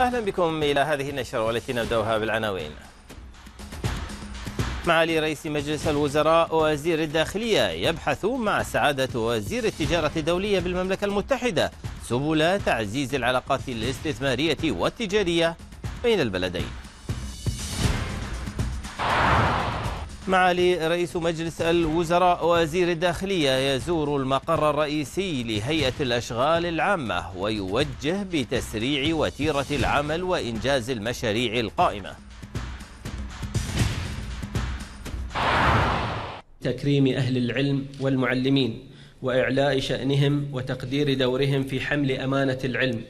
أهلا بكم إلى هذه النشرة والتي نبدأها بالعناوين معالي رئيس مجلس الوزراء ووزير الداخلية يبحث مع سعادة وزير التجارة الدولية بالمملكة المتحدة سبل تعزيز العلاقات الاستثمارية والتجارية بين البلدين معالي رئيس مجلس الوزراء وزير الداخلية يزور المقر الرئيسي لهيئة الأشغال العامة ويوجه بتسريع وتيرة العمل وإنجاز المشاريع القائمة تكريم أهل العلم والمعلمين وإعلاء شأنهم وتقدير دورهم في حمل أمانة العلم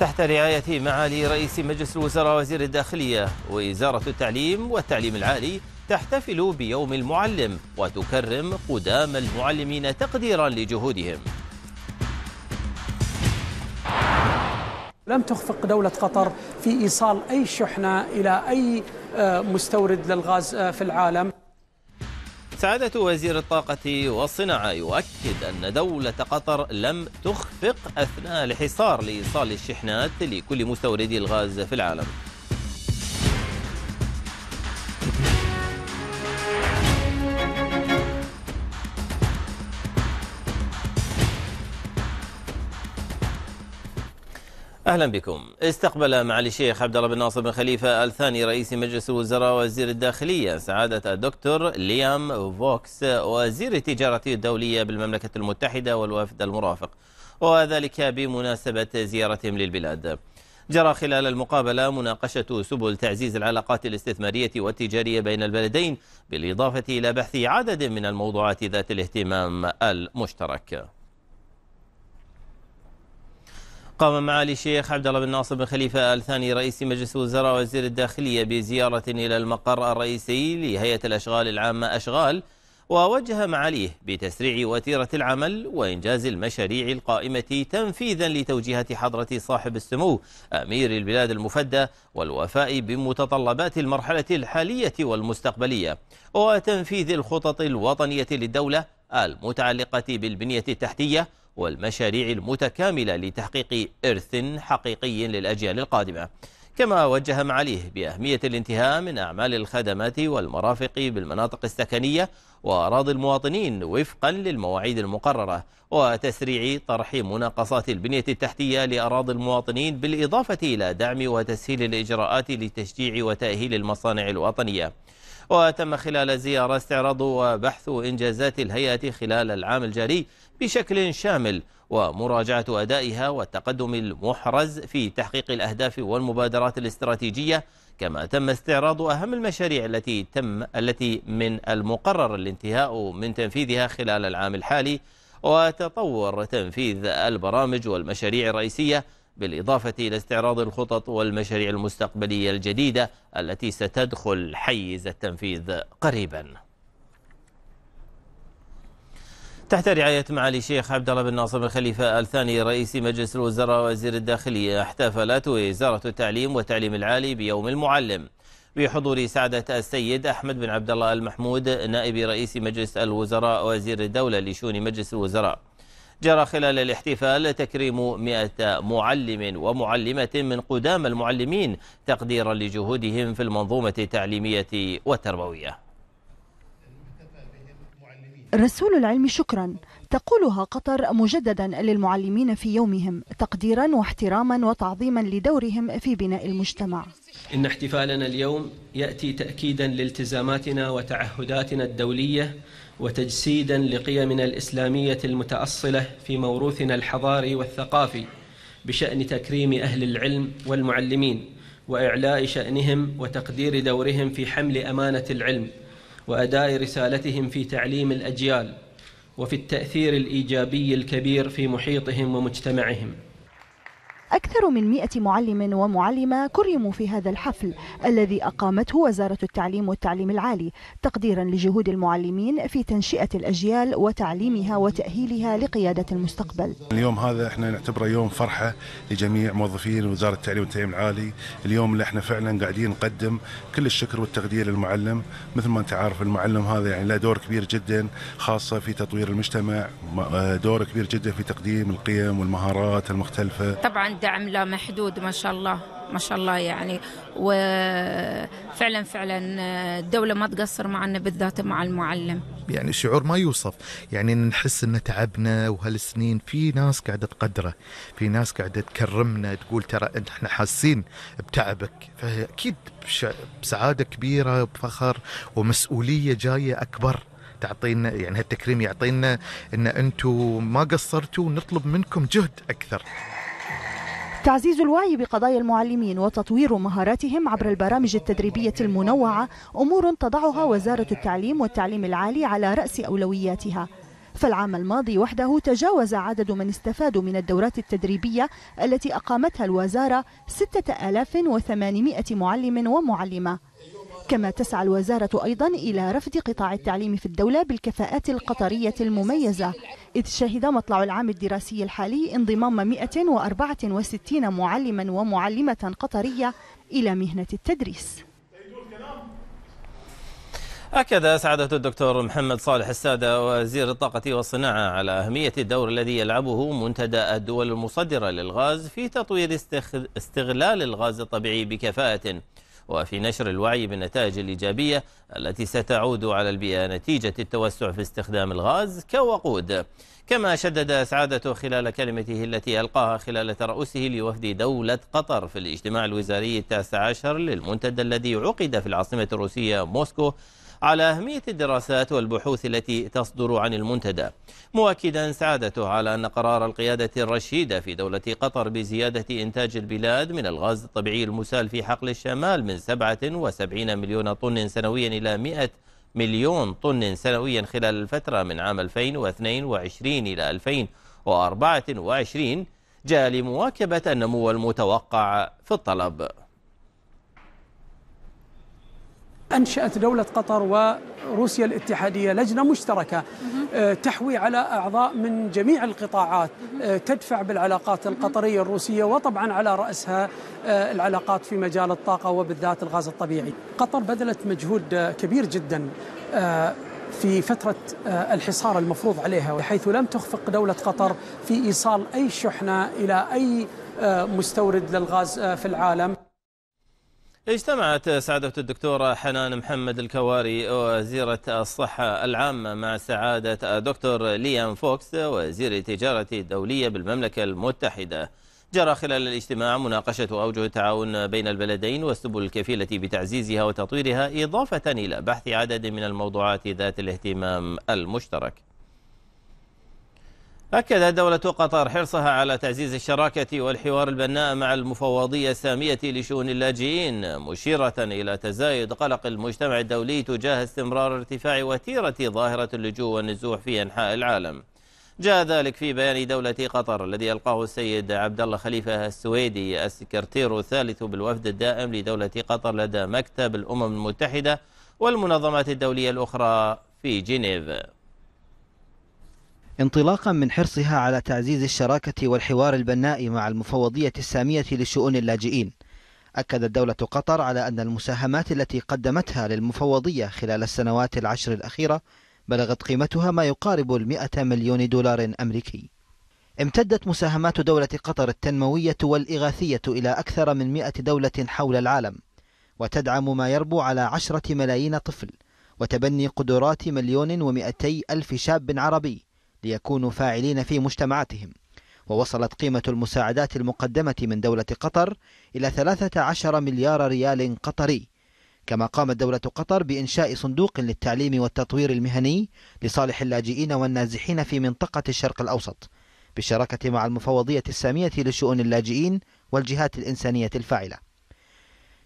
تحت رعاية معالي رئيس مجلس الوزراء وزير الداخلية وزارة التعليم والتعليم العالي تحتفل بيوم المعلم وتكرم قدام المعلمين تقديرا لجهودهم لم تخفق دولة قطر في إيصال أي شحنة إلى أي آه، مستورد للغاز آه، في العالم سعادة وزير الطاقة والصناعة يؤكد أن دولة قطر لم تخفق أثناء الحصار لإيصال الشحنات لكل مستوردي الغاز في العالم اهلا بكم. استقبل معالي الشيخ عبد الله بن ناصر بن خليفه الثاني رئيس مجلس الوزراء وزير الداخليه سعاده الدكتور ليام فوكس وزير التجاره الدوليه بالمملكه المتحده والوفد المرافق وذلك بمناسبه زيارتهم للبلاد. جرى خلال المقابلة مناقشة سبل تعزيز العلاقات الاستثمارية والتجارية بين البلدين بالإضافة إلى بحث عدد من الموضوعات ذات الاهتمام المشترك قام معالي الشيخ عبد الله بن ناصر بن خليفه ال ثاني رئيس مجلس الوزراء وزير الداخليه بزياره الى المقر الرئيسي لهيئه الاشغال العامه اشغال ووجه معاليه بتسريع وتيره العمل وانجاز المشاريع القائمه تنفيذا لتوجيهات حضره صاحب السمو امير البلاد المفدى والوفاء بمتطلبات المرحله الحاليه والمستقبليه وتنفيذ الخطط الوطنيه للدوله المتعلقه بالبنيه التحتيه والمشاريع المتكاملة لتحقيق إرث حقيقي للأجيال القادمة كما وجه معاليه بأهمية الانتهاء من أعمال الخدمات والمرافق بالمناطق السكنية وأراضي المواطنين وفقا للمواعيد المقررة وتسريع طرح مناقصات البنية التحتية لأراضي المواطنين بالإضافة إلى دعم وتسهيل الإجراءات لتشجيع وتأهيل المصانع الوطنية وتم خلال الزيارة استعراض وبحث إنجازات الهيئة خلال العام الجاري بشكل شامل ومراجعة أدائها والتقدم المحرز في تحقيق الأهداف والمبادرات الاستراتيجية كما تم استعراض أهم المشاريع التي تم التي من المقرر الانتهاء من تنفيذها خلال العام الحالي وتطور تنفيذ البرامج والمشاريع الرئيسية بالإضافة إلى استعراض الخطط والمشاريع المستقبلية الجديدة التي ستدخل حيز التنفيذ قريباً تحت رعاية معالي الشيخ عبد الله بن ناصر بن خليفة الثاني رئيس مجلس الوزراء وزير الداخلية احتفلت وزارة التعليم والتعليم العالي بيوم المعلم بحضور سعادة السيد أحمد بن عبد الله المحمود نائب رئيس مجلس الوزراء وزير الدولة لشؤون مجلس الوزراء جرى خلال الاحتفال تكريم 100 معلم ومعلمة من قدام المعلمين تقديرا لجهودهم في المنظومة التعليمية والتربوية رسول العلم شكرا تقولها قطر مجددا للمعلمين في يومهم تقديرا واحتراما وتعظيما لدورهم في بناء المجتمع إن احتفالنا اليوم يأتي تأكيدا لالتزاماتنا وتعهداتنا الدولية وتجسيدا لقيمنا الإسلامية المتأصلة في موروثنا الحضاري والثقافي بشأن تكريم أهل العلم والمعلمين وإعلاء شأنهم وتقدير دورهم في حمل أمانة العلم واداء رسالتهم في تعليم الاجيال وفي التاثير الايجابي الكبير في محيطهم ومجتمعهم أكثر من 100 معلم ومعلمة كرموا في هذا الحفل الذي أقامته وزارة التعليم والتعليم العالي تقديرا لجهود المعلمين في تنشئة الأجيال وتعليمها وتأهيلها لقيادة المستقبل اليوم هذا احنا نعتبره يوم فرحة لجميع موظفين وزارة التعليم والتعليم العالي اليوم اللي احنا فعلا قاعدين نقدم كل الشكر والتقدير للمعلم مثل ما انت عارف المعلم هذا يعني له دور كبير جدا خاصة في تطوير المجتمع آه، دور كبير جدا في تقديم القيم والمهارات المختلفة طبعا الدعم لا محدود ما شاء الله ما شاء الله يعني وفعلا فعلا الدولة ما تقصر معنا بالذات مع المعلم يعني شعور ما يوصف يعني نحس ان تعبنا وهالسنين في ناس قاعده تقدره في ناس قاعده تكرمنا تقول ترى احنا حاسين بتعبك فاكيد بسعاده كبيره وبفخر ومسؤوليه جايه اكبر تعطينا يعني هالتكريم يعطينا ان انتم ما قصرتوا ونطلب منكم جهد اكثر تعزيز الوعي بقضايا المعلمين وتطوير مهاراتهم عبر البرامج التدريبية المنوعة أمور تضعها وزارة التعليم والتعليم العالي على رأس أولوياتها فالعام الماضي وحده تجاوز عدد من استفادوا من الدورات التدريبية التي أقامتها الوزارة 6800 معلم ومعلمة كما تسعى الوزارة أيضا إلى رفض قطاع التعليم في الدولة بالكفاءات القطرية المميزة إذ شهد مطلع العام الدراسي الحالي انضمام 164 معلما ومعلمة قطرية إلى مهنة التدريس أكد سعادة الدكتور محمد صالح السادة وزير الطاقة والصناعة على أهمية الدور الذي يلعبه منتدى الدول المصدرة للغاز في تطوير استغلال الغاز الطبيعي بكفاءة وفي نشر الوعي بالنتائج الإيجابية التي ستعود على البيئة نتيجة التوسع في استخدام الغاز كوقود كما شدد سعادته خلال كلمته التي ألقاها خلال ترأسه لوفد دولة قطر في الاجتماع الوزاري التاسع عشر للمنتدى الذي عقد في العاصمة الروسية موسكو على أهمية الدراسات والبحوث التي تصدر عن المنتدى مؤكدا سعادته على أن قرار القيادة الرشيدة في دولة قطر بزيادة إنتاج البلاد من الغاز الطبيعي المسال في حقل الشمال من 77 مليون طن سنويا إلى 100 مليون طن سنويا خلال الفترة من عام 2022 إلى 2024 جاء لمواكبة النمو المتوقع في الطلب أنشأت دولة قطر وروسيا الاتحادية لجنة مشتركة آه، تحوي على أعضاء من جميع القطاعات آه، تدفع بالعلاقات القطرية الروسية وطبعا على رأسها آه، العلاقات في مجال الطاقة وبالذات الغاز الطبيعي قطر بذلت مجهود كبير جدا في فترة الحصار المفروض عليها حيث لم تخفق دولة قطر في إيصال أي شحنة إلى أي مستورد للغاز في العالم اجتمعت سعادة الدكتورة حنان محمد الكواري وزيرة الصحة العامة مع سعادة دكتور ليام فوكس وزير التجارة الدولية بالمملكة المتحدة جرى خلال الاجتماع مناقشة أوجه التعاون بين البلدين والسبل الكفيلة بتعزيزها وتطويرها إضافة إلى بحث عدد من الموضوعات ذات الاهتمام المشترك أكد دولة قطر حرصها على تعزيز الشراكة والحوار البناء مع المفوضية السامية لشؤون اللاجئين مشيرة إلى تزايد قلق المجتمع الدولي تجاه استمرار ارتفاع وتيرة ظاهرة اللجوء والنزوح في أنحاء العالم جاء ذلك في بيان دولة قطر الذي ألقاه السيد عبد الله خليفة السويدي السكرتير الثالث بالوفد الدائم لدولة قطر لدى مكتب الأمم المتحدة والمنظمات الدولية الأخرى في جنيف انطلاقا من حرصها على تعزيز الشراكة والحوار البناء مع المفوضية السامية لشؤون اللاجئين أكدت دولة قطر على أن المساهمات التي قدمتها للمفوضية خلال السنوات العشر الأخيرة بلغت قيمتها ما يقارب المئة مليون دولار أمريكي امتدت مساهمات دولة قطر التنموية والإغاثية إلى أكثر من مئة دولة حول العالم وتدعم ما يربو على عشرة ملايين طفل وتبني قدرات مليون ومئتي ألف شاب عربي ليكونوا فاعلين في مجتمعاتهم ووصلت قيمة المساعدات المقدمة من دولة قطر إلى 13 مليار ريال قطري كما قامت دولة قطر بإنشاء صندوق للتعليم والتطوير المهني لصالح اللاجئين والنازحين في منطقة الشرق الأوسط بالشراكة مع المفوضية السامية لشؤون اللاجئين والجهات الإنسانية الفاعلة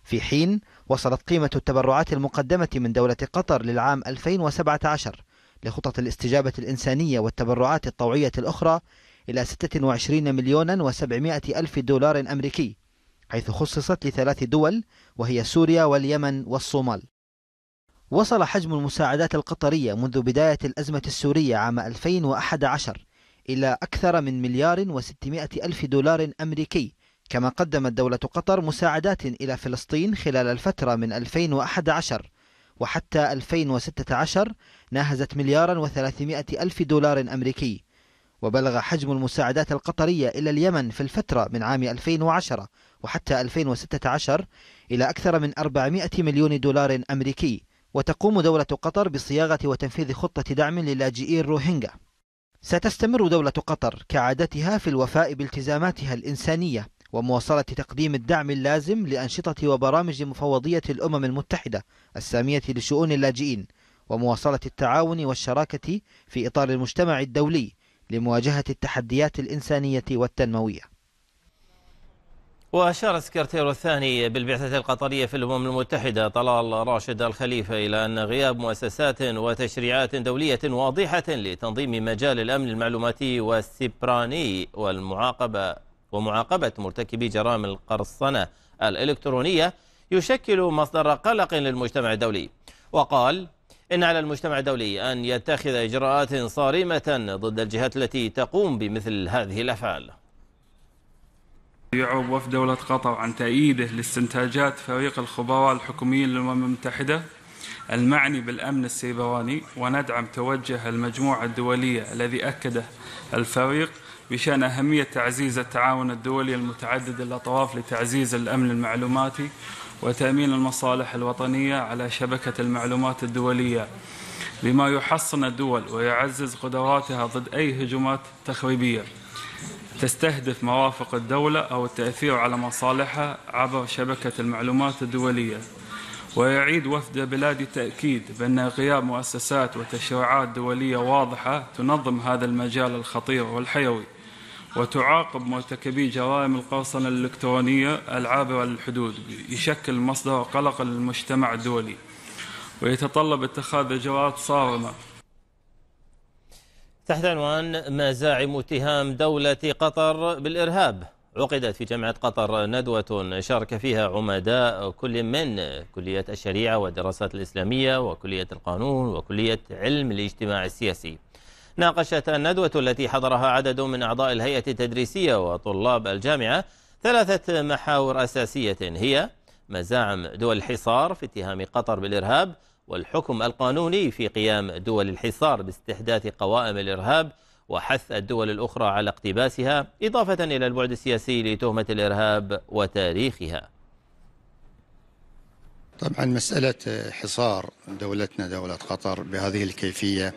في حين وصلت قيمة التبرعات المقدمة من دولة قطر للعام 2017 لخطط الاستجابة الإنسانية والتبرعات الطوعية الأخرى إلى 26 مليون و700 ألف دولار أمريكي حيث خصصت لثلاث دول وهي سوريا واليمن والصومال وصل حجم المساعدات القطرية منذ بداية الأزمة السورية عام 2011 إلى أكثر من مليار و600 ألف دولار أمريكي كما قدمت دولة قطر مساعدات إلى فلسطين خلال الفترة من 2011 وحتى 2016 ناهزت مليارا وثلاثمائة ألف دولار أمريكي وبلغ حجم المساعدات القطرية إلى اليمن في الفترة من عام 2010 وحتى 2016 إلى أكثر من 400 مليون دولار أمريكي وتقوم دولة قطر بصياغة وتنفيذ خطة دعم للاجئي الروهينجا ستستمر دولة قطر كعادتها في الوفاء بالتزاماتها الإنسانية ومواصلة تقديم الدعم اللازم لأنشطة وبرامج مفوضية الأمم المتحدة السامية لشؤون اللاجئين ومواصلة التعاون والشراكة في إطار المجتمع الدولي لمواجهة التحديات الإنسانية والتنموية وأشار السكرتير الثاني بالبعثة القطرية في الأمم المتحدة طلال راشد الخليفة إلى أن غياب مؤسسات وتشريعات دولية واضحة لتنظيم مجال الأمن المعلوماتي والسبراني والمعاقبة ومعاقبة مرتكبي جرائم القرصنة الإلكترونية يشكل مصدر قلق للمجتمع الدولي وقال إن على المجتمع الدولي أن يتخذ إجراءات صارمة ضد الجهات التي تقوم بمثل هذه الأفعال يعوب وفد دولة قطر عن تأييده لاستنتاجات فريق الخبراء الحكوميين للأمم المتحدة المعني بالأمن السيبراني وندعم توجه المجموعة الدولية الذي أكده الفريق بشأن أهمية تعزيز التعاون الدولي المتعدد الأطراف لتعزيز الأمن المعلوماتي وتأمين المصالح الوطنية على شبكة المعلومات الدولية بما يحصن الدول ويعزز قدراتها ضد أي هجمات تخريبية تستهدف مرافق الدولة أو التأثير على مصالحها عبر شبكة المعلومات الدولية ويعيد وفد بلادي تأكيد بأن غياب مؤسسات وتشريعات دولية واضحة تنظم هذا المجال الخطير والحيوي وتعاقب مرتكبي جرائم القرصنة الإلكترونية العابرة للحدود يشكل مصدر قلق للمجتمع الدولي ويتطلب اتخاذ إجراءات صارمة تحت عنوان ما زاعم اتهام دولة قطر بالإرهاب عقدت في جامعة قطر ندوة شارك فيها عمداء كل من كلية الشريعة والدراسات الإسلامية وكلية القانون وكلية علم الاجتماع السياسي ناقشت الندوة التي حضرها عدد من أعضاء الهيئة التدريسية وطلاب الجامعة ثلاثة محاور أساسية هي مزاعم دول الحصار في اتهام قطر بالإرهاب والحكم القانوني في قيام دول الحصار باستحداث قوائم الإرهاب وحث الدول الأخرى على اقتباسها إضافة إلى البعد السياسي لتهمة الإرهاب وتاريخها طبعا مسألة حصار دولتنا دولة قطر بهذه الكيفية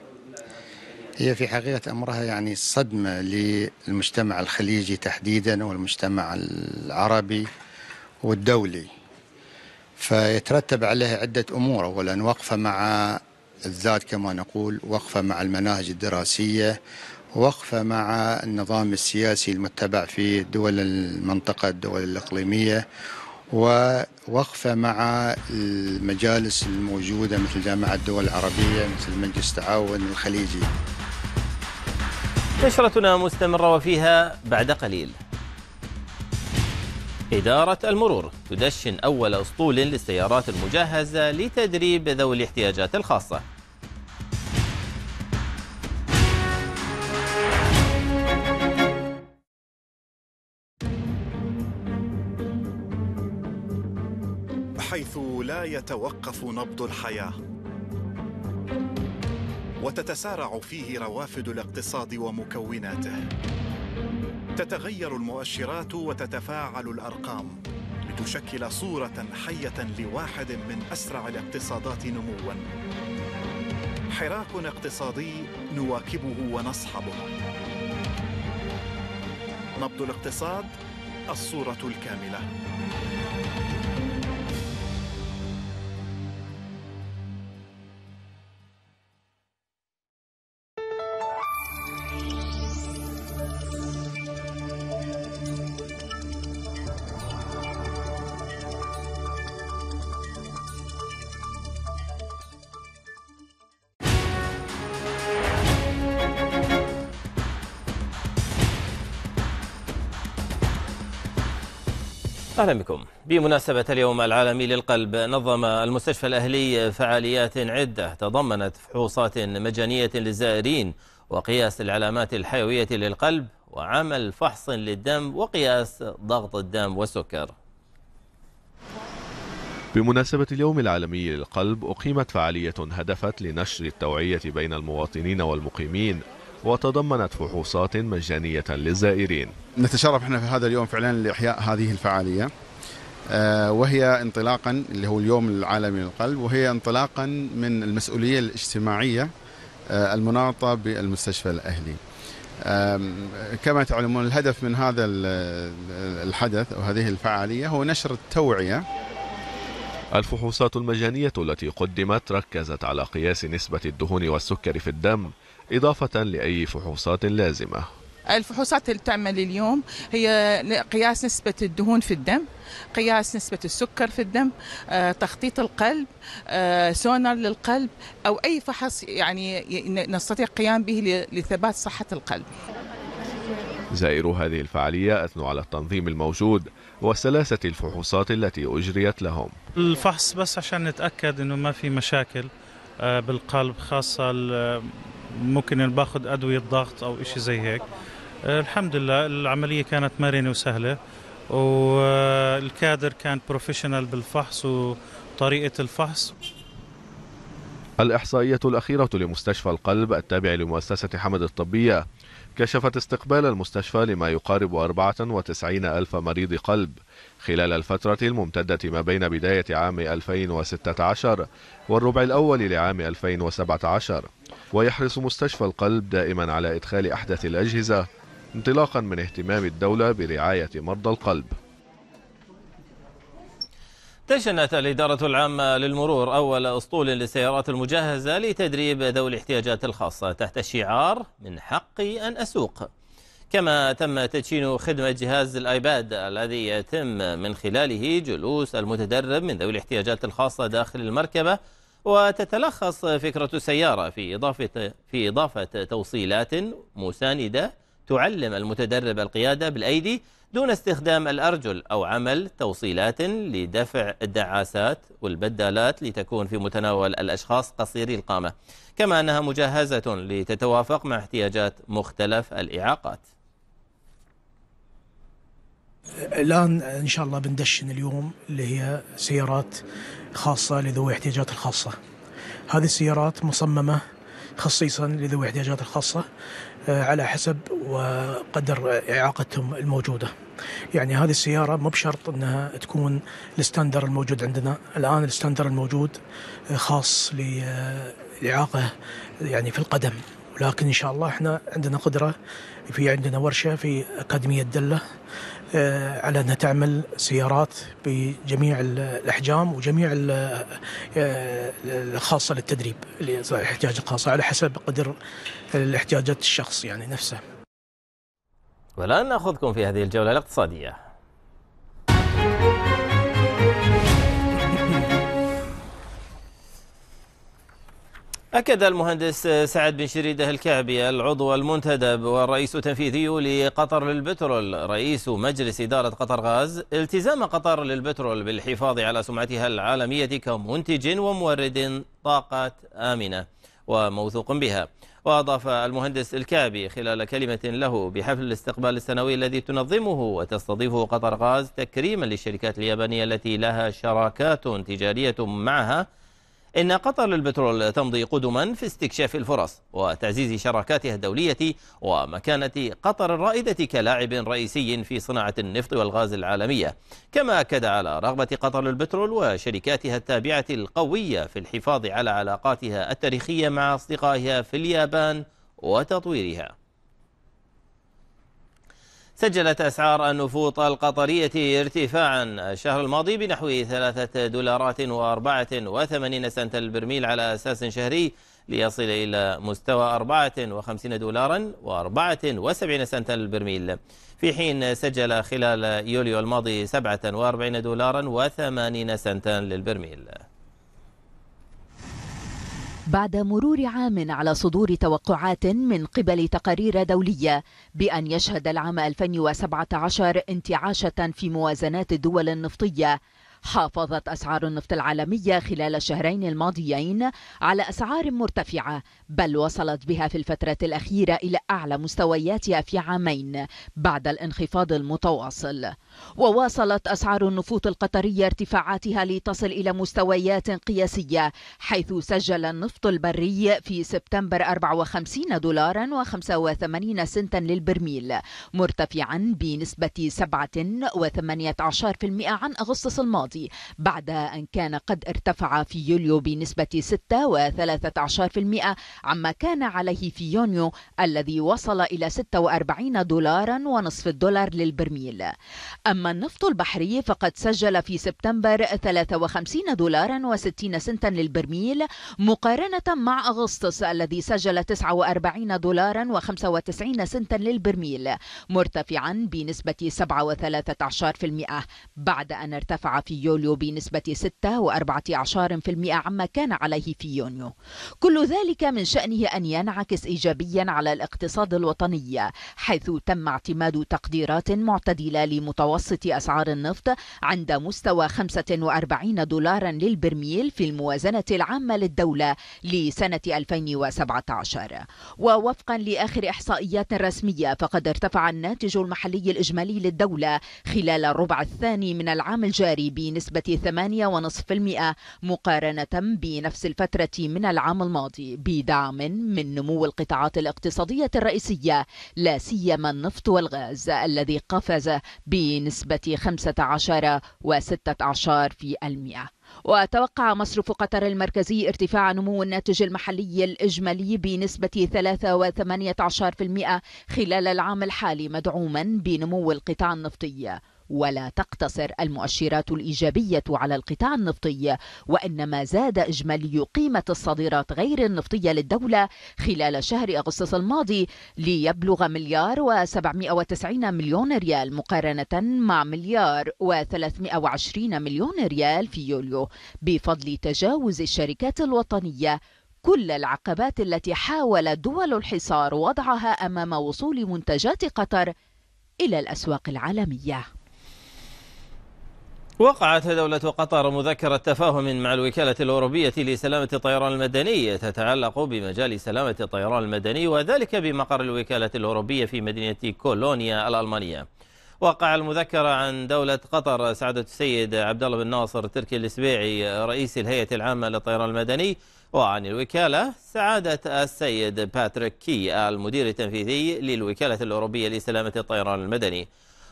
هي في حقيقة أمرها يعني صدمة للمجتمع الخليجي تحديدا والمجتمع العربي والدولي فيترتب عليها عدة أمور أولا وقفة مع الذات كما نقول وقفة مع المناهج الدراسية وقفة مع النظام السياسي المتبع في دول المنطقة الدول الإقليمية ووقفة مع المجالس الموجودة مثل جامعة الدول العربية مثل مجلس التعاون الخليجي نشرتنا مستمرة وفيها بعد قليل إدارة المرور تدشن أول أسطول للسيارات المجهزة لتدريب ذوي الاحتياجات الخاصة حيث لا يتوقف نبض الحياه وتتسارع فيه روافد الاقتصاد ومكوناته تتغير المؤشرات وتتفاعل الأرقام لتشكل صورة حية لواحد من أسرع الاقتصادات نمواً حراك اقتصادي نواكبه ونصحبه نبض الاقتصاد الصورة الكاملة أهلا بكم بمناسبة اليوم العالمي للقلب نظم المستشفى الأهلي فعاليات عدة تضمنت فحوصات مجانية للزائرين وقياس العلامات الحيوية للقلب وعمل فحص للدم وقياس ضغط الدم والسكر بمناسبة اليوم العالمي للقلب أقيمت فعالية هدفت لنشر التوعية بين المواطنين والمقيمين وتضمنت فحوصات مجانية للزائرين نتشرف احنا في هذا اليوم فعلا لإحياء هذه الفعالية آه، وهي انطلاقا اللي هو اليوم العالمي للقلب وهي انطلاقا من المسؤولية الاجتماعية آه، المناطة بالمستشفى الأهلي كما تعلمون الهدف من هذا الحدث أو هذه الفعالية هو نشر التوعية الفحوصات المجانية التي قدمت ركزت على قياس نسبة الدهون والسكر في الدم إضافة لأي فحوصات لازمة الفحوصات اللي تعمل اليوم هي قياس نسبة الدهون في الدم قياس نسبة السكر في الدم آه، تخطيط القلب آه، سونار للقلب أو أي فحص يعني نستطيع قيام به لثبات صحة القلب زائرو هذه الفعالية أثنوا على التنظيم الموجود وسلاسة الفحوصات التي أجريت لهم الفحص بس عشان نتأكد أنه ما في مشاكل آه، بالقلب خاصه ممكن باخذ ادويه ضغط او شيء زي هيك آه، الحمد لله العمليه كانت مرنه وسهله والكادر كان بروفيشنال بالفحص وطريقه الفحص الإحصائية الأخيرة لمستشفى القلب التابع لمؤسسة حمد الطبية كشفت استقبال المستشفى لما يقارب 94 ألف مريض قلب خلال الفترة الممتدة ما بين بداية عام 2016 والربع الأول لعام 2017 ويحرص مستشفى القلب دائما على إدخال أحدث الأجهزة انطلاقا من اهتمام الدولة برعاية مرضى القلب تشنت الإدارة العامة للمرور أول أسطول للسيارات المجهزة لتدريب ذوي الاحتياجات الخاصة تحت شعار من حقي أن أسوق كما تم تدشين خدمة جهاز الآيباد الذي يتم من خلاله جلوس المتدرب من ذوي الاحتياجات الخاصة داخل المركبة وتتلخص فكرة السيارة في إضافة, في إضافة توصيلات مساندة تعلم المتدرب القيادة بالأيدي دون استخدام الأرجل أو عمل توصيلات لدفع الدعاسات والبدالات لتكون في متناول الأشخاص قصيري القامة كما أنها مجهزة لتتوافق مع احتياجات مختلف الإعاقات الآن إن شاء الله بندشن اليوم اللي هي سيارات خاصة لذوي احتياجات الخاصة هذه السيارات مصممة خصيصا لذوي الاحتياجات الخاصة آه، على حسب وقدر اعاقتهم الموجوده. يعني هذه السياره مو بشرط انها تكون الستاندر الموجود عندنا، الان الستاندر الموجود آه، خاص للاعاقه آه، يعني في القدم، ولكن ان شاء الله احنا عندنا قدره في عندنا ورشه في اكاديميه دله آه، على أنها تعمل سيارات بجميع الأحجام وجميع آه، الخاصة للتدريب الاحتياجات الخاصة على حسب قدر الاحتياجات الشخص يعني نفسه والآن نأخذكم في هذه الجولة الاقتصادية أكد المهندس سعد بن شريدة الكعبي العضو المنتدب والرئيس التنفيذي لقطر للبترول رئيس مجلس إدارة قطر غاز التزام قطر للبترول بالحفاظ على سمعتها العالمية كمنتج ومورد طاقة آمنة وموثوق بها وأضاف المهندس الكعبي خلال كلمة له بحفل الاستقبال السنوي الذي تنظمه وتستضيفه قطر غاز تكريما للشركات اليابانية التي لها شراكات تجارية معها إن قطر للبترول تمضي قدما في استكشاف الفرص وتعزيز شراكاتها الدولية ومكانة قطر الرائدة كلاعب رئيسي في صناعة النفط والغاز العالمية كما أكد على رغبة قطر للبترول وشركاتها التابعة القوية في الحفاظ على علاقاتها التاريخية مع أصدقائها في اليابان وتطويرها سجلت أسعار النفوط القطرية ارتفاعا الشهر الماضي بنحو ثلاثة دولارات وأربعة وثمانين سنت البرميل على أساس شهري ليصل إلى مستوى 54 دولارا و74 سنتا للبرميل في حين سجل خلال يوليو الماضي 47 دولارا و80 سنتا للبرميل بعد مرور عام على صدور توقعات من قبل تقارير دولية بأن يشهد العام 2017 انتعاشة في موازنات الدول النفطية حافظت أسعار النفط العالمية خلال الشهرين الماضيين على أسعار مرتفعة بل وصلت بها في الفترة الأخيرة إلى أعلى مستوياتها في عامين بعد الانخفاض المتواصل وواصلت أسعار النفوط القطرية ارتفاعاتها لتصل إلى مستويات قياسية حيث سجل النفط البري في سبتمبر 54 دولارا و85 سنتا للبرميل مرتفعا بنسبة 7.18% عن أغسطس الماضي الماضي بعد أن كان قد ارتفع في يوليو بنسبة 6.13% عما كان عليه في يونيو الذي وصل إلى 46 دولارا ونصف الدولار للبرميل أما النفط البحري فقد سجل في سبتمبر 53 دولارا و60 سنتا للبرميل مقارنة مع أغسطس الذي سجل 49 دولارا و95 سنتا للبرميل مرتفعا بنسبة 7.13% بعد أن ارتفع في يوليو بنسبة 6.14% عما كان عليه في يونيو كل ذلك من شأنه أن ينعكس إيجابيا على الاقتصاد الوطني حيث تم اعتماد تقديرات معتدلة لمتوسط أسعار النفط عند مستوى 45 دولارا للبرميل في الموازنة العامة للدولة لسنة 2017 ووفقا لآخر إحصائيات رسمية فقد ارتفع الناتج المحلي الإجمالي للدولة خلال الربع الثاني من العام الجاري بنسبة 8.5% مقارنة بنفس الفترة من العام الماضي بدعم من نمو القطاعات الاقتصادية الرئيسية لا سيما النفط والغاز الذي قفز بنسبة 15 و16 في المئة وتوقع مصرف قطر المركزي ارتفاع نمو الناتج المحلي الإجمالي بنسبة 3.18% خلال العام الحالي مدعوما بنمو القطاع النفطي ولا تقتصر المؤشرات الإيجابية على القطاع النفطي وإنما زاد إجمالي قيمة الصادرات غير النفطية للدولة خلال شهر أغسطس الماضي ليبلغ مليار و790 مليون ريال مقارنة مع مليار و320 مليون ريال في يوليو بفضل تجاوز الشركات الوطنية كل العقبات التي حاولت دول الحصار وضعها امام وصول منتجات قطر الى الاسواق العالميه وقعت دولة قطر مذكرة تفاهم مع الوكالة الأوروبية لسلامة الطيران المدني تتعلق بمجال سلامة الطيران المدني وذلك بمقر الوكالة الأوروبية في مدينة كولونيا الألمانية وقع المذكرة عن دولة قطر سعادة السيد عبد الله بن ناصر تركي السبيعي رئيس الهيئة العامة للطيران المدني وعن الوكالة سعادة السيد باتريك كي المدير التنفيذي للوكالة الأوروبية لسلامة الطيران المدني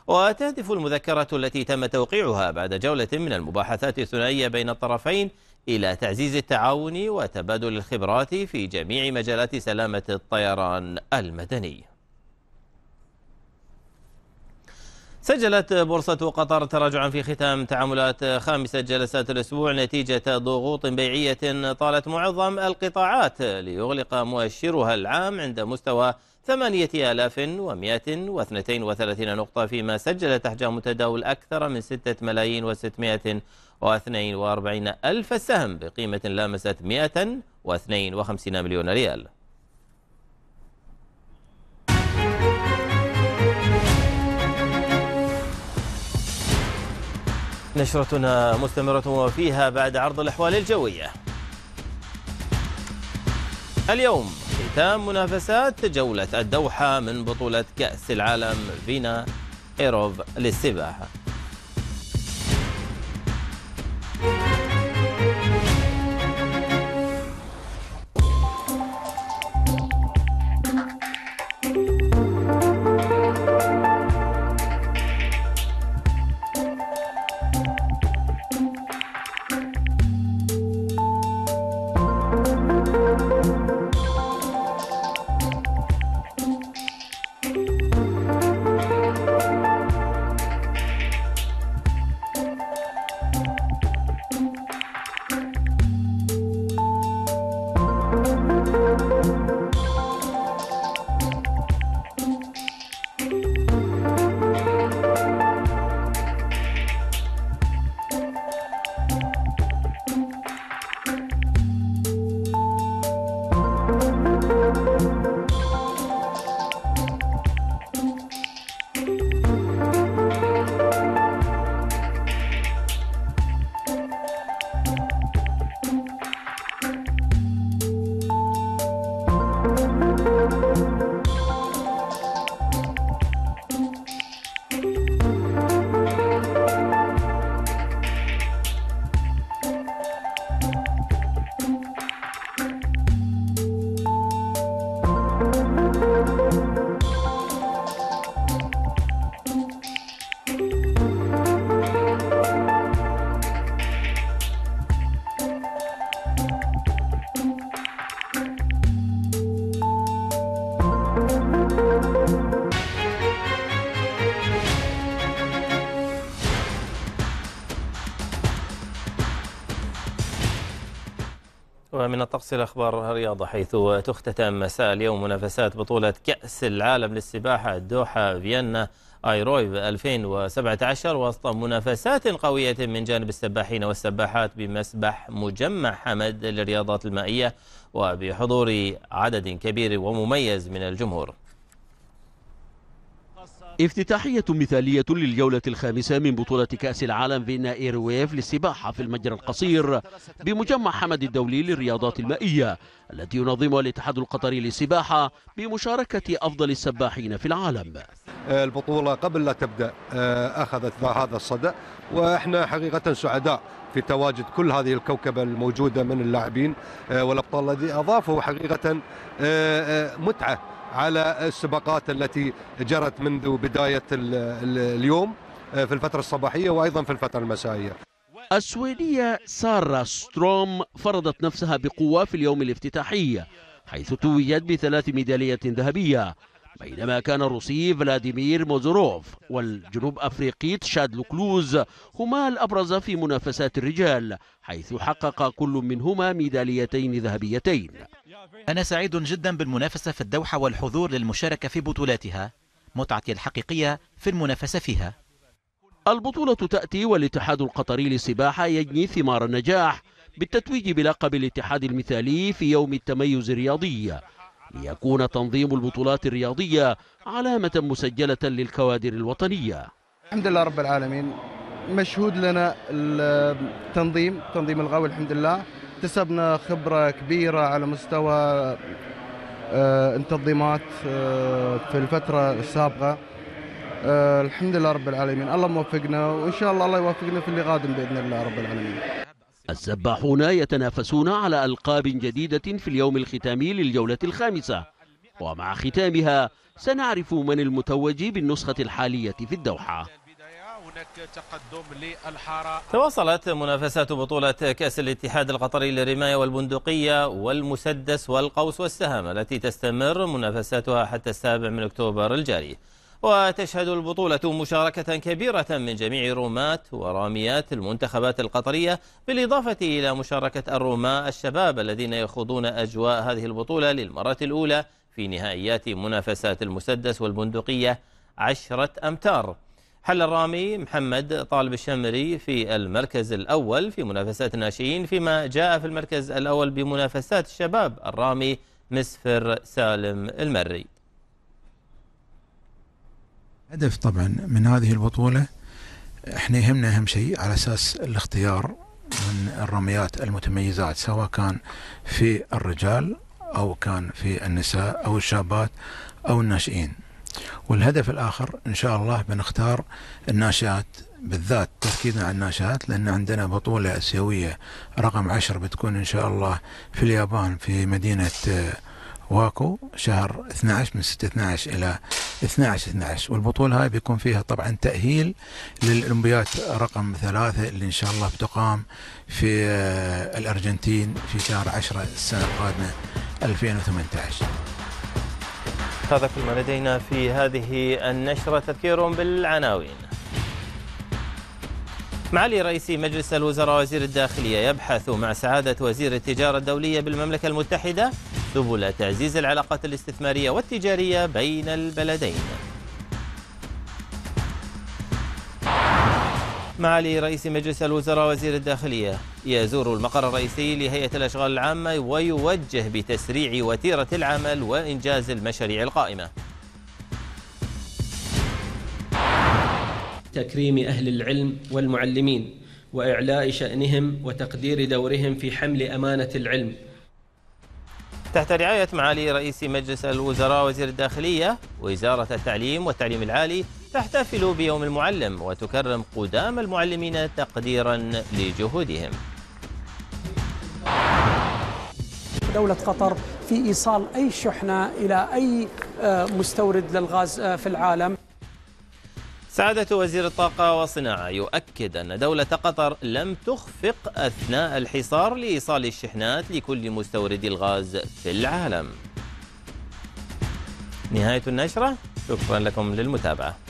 وتهدف المذكرة التي تم توقيعها بعد جولة من المباحثات الثنائية بين الطرفين إلى تعزيز التعاون وتبادل الخبرات في جميع مجالات سلامة الطيران المدني سجلت بورصة قطر تراجعا في ختام تعاملات خامسة جلسات الأسبوع نتيجة ضغوط بيعية طالت معظم القطاعات ليغلق مؤشرها العام عند مستوى ثمانية آلاف ومائة واثنتين وثلاثين نقطة فيما سجلت أحجام متداول أكثر من ستة ملايين وستمائة واثنين وأربعين ألف سهم بقيمة لامست مائة واثنين وخمسين مليون ريال نشرتنا مستمرة وفيها بعد عرض الأحوال الجوية اليوم ختام منافسات جولة الدوحة من بطولة كأس العالم فينا ايروف للسباحة تفاصيل أخبار الرياضة حيث تختتم مساء اليوم منافسات بطولة كأس العالم للسباحة الدوحة فيينا ايرويف 2017 وسط منافسات قوية من جانب السباحين والسباحات بمسبح مجمع حمد للرياضات المائية وبحضور عدد كبير ومميز من الجمهور افتتاحية مثالية للجولة الخامسة من بطولة كأس العالم فينا إير ويف للسباحة في المجرى القصير بمجمع حمد الدولي للرياضات المائية التي ينظمها الاتحاد القطري للسباحة بمشاركة أفضل السباحين في العالم البطولة قبل لا تبدأ آه، أخذت هذا الصدى وإحنا حقيقة سعداء في تواجد كل هذه الكوكبة الموجودة من اللاعبين آه، والأبطال الذي أضافوا حقيقة آه، متعة على السباقات التي جرت منذ بداية اليوم آه، في الفترة الصباحية وأيضا في الفترة المسائية السويدية سارة ستروم فرضت نفسها بقوة في اليوم الافتتاحي حيث توجت بثلاث ميداليات ذهبية بينما كان الروسي فلاديمير موزوروف والجنوب أفريقي تشاد لوكلوز هما الأبرز في منافسات الرجال حيث حقق كل منهما ميداليتين ذهبيتين أنا سعيد جدا بالمنافسة في الدوحة والحضور للمشاركة في بطولاتها متعتي الحقيقية في المنافسة فيها البطولة تأتي والاتحاد القطري للسباحة يجني ثمار النجاح بالتتويج بلقب الاتحاد المثالي في يوم التميز الرياضي ليكون تنظيم البطولات الرياضية علامة مسجلة للكوادر الوطنية الحمد لله رب العالمين مشهود لنا التنظيم تنظيم الغاوي الحمد لله اكتسبنا خبرة كبيرة على مستوى آه، التنظيمات آه، في الفترة السابقة آه، الحمد لله رب العالمين الله موفقنا وإن شاء الله الله يوفقنا في اللي قادم بإذن الله رب العالمين السباحون يتنافسون على ألقاب جديدة في اليوم الختامي للجولة الخامسة ومع ختامها سنعرف من المتوج بالنسخة الحالية في الدوحة تقدم للحاره تواصلت منافسات بطوله كاس الاتحاد القطري للرمايه والبندقيه والمسدس والقوس والسهام التي تستمر منافساتها حتى السابع من اكتوبر الجاري وتشهد البطولة مشاركة كبيرة من جميع رومات وراميات المنتخبات القطرية بالإضافة إلى مشاركة الرماة الشباب الذين يخوضون أجواء هذه البطولة للمرة الأولى في نهائيات منافسات المسدس والبندقية عشرة أمتار حل الرامي محمد طالب الشمري في المركز الأول في منافسات الناشئين فيما جاء في المركز الأول بمنافسات الشباب الرامي مسفر سالم المري هدف طبعا من هذه البطولة احنا يهمنا اهم شيء على اساس الاختيار من الرميات المتميزات سواء كان في الرجال او كان في النساء او الشابات او الناشئين والهدف الاخر ان شاء الله بنختار الناشئات بالذات تركيزنا على الناشئات لان عندنا بطوله اسيويه رقم عشر بتكون ان شاء الله في اليابان في مدينه واكو شهر 12 من 6 12 الى 12 12 والبطوله هاي بيكون فيها طبعا تاهيل للاولمبياد رقم ثلاثه اللي ان شاء الله بتقام في آه، الارجنتين في شهر 10 السنه القادمه 2018 هذا كل ما لدينا في هذه النشره تذكير بالعناوين معالي رئيس مجلس الوزراء وزير الداخلية يبحث مع سعادة وزير التجارة الدولية بالمملكة المتحدة سبل تعزيز العلاقات الاستثمارية والتجارية بين البلدين معالي رئيس مجلس الوزراء وزير الداخلية يزور المقر الرئيسي لهيئة الأشغال العامة ويوجه بتسريع وتيرة العمل وإنجاز المشاريع القائمة تكريم أهل العلم والمعلمين وإعلاء شأنهم وتقدير دورهم في حمل أمانة العلم تحت رعاية معالي رئيس مجلس الوزراء وزير الداخلية وزارة التعليم والتعليم العالي تحتفل بيوم المعلم وتكرم قدام المعلمين تقديرا لجهودهم دولة قطر في إيصال أي شحنة إلى أي آه، مستورد للغاز آه، في العالم سعادة وزير الطاقة والصناعة يؤكد أن دولة قطر لم تخفق أثناء الحصار لإيصال الشحنات لكل مستوردي الغاز في العالم نهاية النشرة شكرا لكم للمتابعة